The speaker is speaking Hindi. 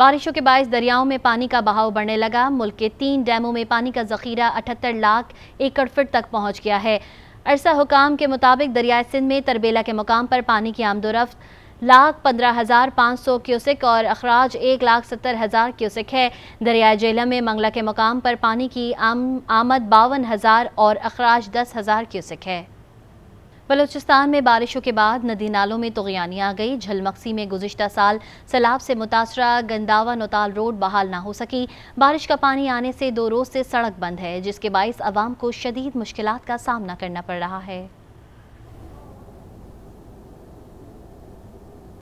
बारिशों के बायस दरियाओं में पानी का बहाव बढ़ने लगा मुल्क के तीन डैमों में पानी का जखीरा अठहत्तर लाख एकड़ फिट तक पहुँच गया है अरसा हुकाम के मुताबिक दरियाए सिंध में तरबेला के मुकाम पर पानी की आमदोरफ्त लाख पंद्रह हज़ार पाँच सौ क्यूसिक और अखराज एक लाख सत्तर हज़ार क्यूसिक है दरियाए जेलम में मंगला के मुकाम पर पानी की आम, आमद बावन हज़ार और अखराज दस हज़ार क्यूसिक है बलूचिस्तान में बारिशों के बाद नदी नालों में तुगयानी आ गई झलमक्सी में गुजशत साल सैलाब से मुतासरा गंदावा नोताल रोड बहाल ना हो सकी बारिश का पानी आने से दो रोज़ से सड़क बंद है जिसके बायस आवाम को शदीद मुश्किल का सामना करना पड़ रहा है